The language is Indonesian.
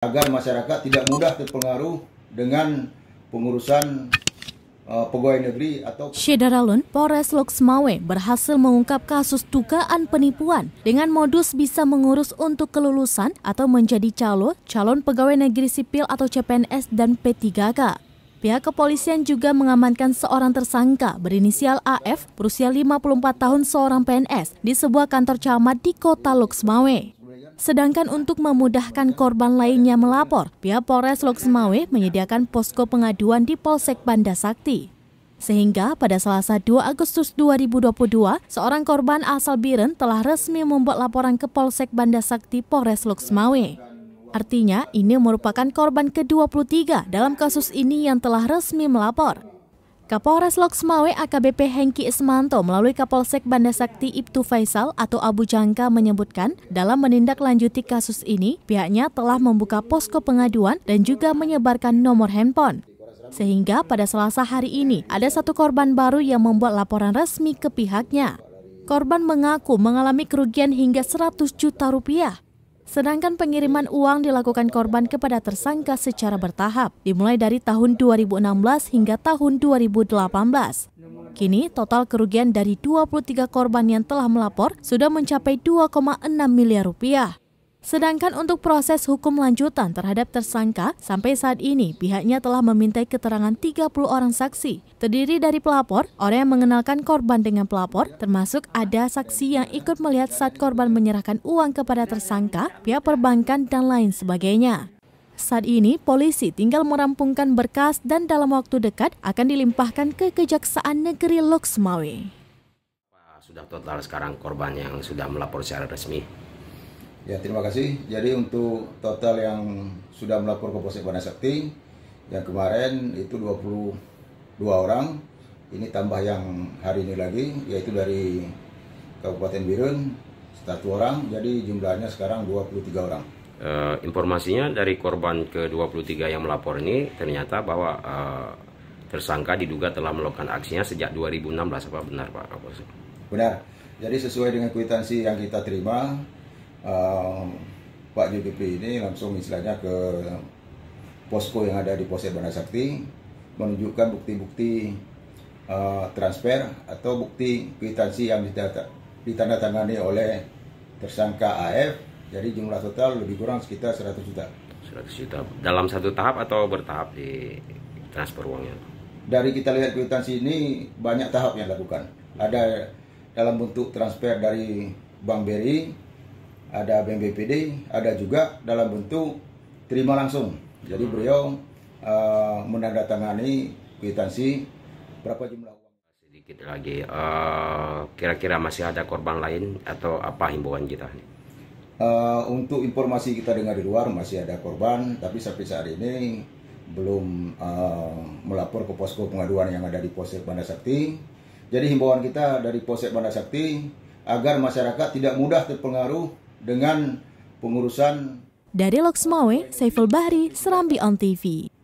agar masyarakat tidak mudah terpengaruh dengan pengurusan uh, pegawai negeri atau Syedaralun Polres Loksmawe berhasil mengungkap kasus dugaan penipuan dengan modus bisa mengurus untuk kelulusan atau menjadi calo calon pegawai negeri sipil atau CPNS dan P3K. Pihak kepolisian juga mengamankan seorang tersangka berinisial AF berusia 54 tahun seorang PNS di sebuah kantor camat di kota Loksmawe. Sedangkan untuk memudahkan korban lainnya melapor, pihak Polres Lok menyediakan posko pengaduan di Polsek Banda Sakti. Sehingga pada Selasa 2 Agustus 2022, seorang korban asal Biren telah resmi membuat laporan ke Polsek Banda Sakti Polres Lok Artinya, ini merupakan korban ke-23 dalam kasus ini yang telah resmi melapor. Kapolres Semawe AKBP Hengki Ismanto melalui Kapolsek Bandasakti Ibtu Faisal atau Abu Jangka menyebutkan dalam menindaklanjuti kasus ini pihaknya telah membuka posko pengaduan dan juga menyebarkan nomor handphone. Sehingga pada selasa hari ini ada satu korban baru yang membuat laporan resmi ke pihaknya. Korban mengaku mengalami kerugian hingga 100 juta rupiah Sedangkan pengiriman uang dilakukan korban kepada tersangka secara bertahap, dimulai dari tahun 2016 hingga tahun 2018. Kini, total kerugian dari 23 korban yang telah melapor sudah mencapai 2,6 miliar rupiah. Sedangkan untuk proses hukum lanjutan terhadap tersangka, sampai saat ini pihaknya telah meminta keterangan 30 orang saksi, terdiri dari pelapor, orang yang mengenalkan korban dengan pelapor, termasuk ada saksi yang ikut melihat saat korban menyerahkan uang kepada tersangka, pihak perbankan, dan lain sebagainya. Saat ini, polisi tinggal merampungkan berkas dan dalam waktu dekat akan dilimpahkan ke Kejaksaan Negeri Loksmawe. Sudah total sekarang korban yang sudah melapor secara resmi Ya terima kasih. Jadi untuk total yang sudah melapor ke Polsek Bandar Sakti yang kemarin itu 22 orang. Ini tambah yang hari ini lagi yaitu dari Kabupaten Birun satu orang. Jadi jumlahnya sekarang 23 orang. Uh, informasinya dari korban ke 23 yang melapor ini ternyata bahwa uh, tersangka diduga telah melakukan aksinya sejak 2016 apa benar Pak Kapolsek? Benar. Jadi sesuai dengan kwitansi yang kita terima uh, Pak JPP ini langsung istilahnya ke posko yang ada di Polsek Bandar Sakti menunjukkan bukti-bukti uh, transfer atau bukti kwitansi yang ditandatangani oleh tersangka AF jadi jumlah total lebih kurang sekitar 100 juta 100 juta dalam satu tahap atau bertahap di transfer uangnya dari kita lihat kwitansi ini banyak tahap yang dilakukan ada dalam bentuk transfer dari Bank BRI ada BMBPD, ada juga dalam bentuk terima langsung. Jadi hmm. beliau uh, menandatangani kwitansi berapa jumlah uang. Sedikit lagi, eh, kira-kira uh, masih ada korban lain atau apa himbauan kita? Uh, untuk informasi kita dengar di luar masih ada korban, tapi sampai saat ini belum uh, melapor ke posko pengaduan yang ada di Polsek Bandar Sakti. Jadi himbauan kita dari Polsek Bandar Sakti agar masyarakat tidak mudah terpengaruh dengan pengurusan dari Loksmawe, Saiful Bahri, Serambi on TV.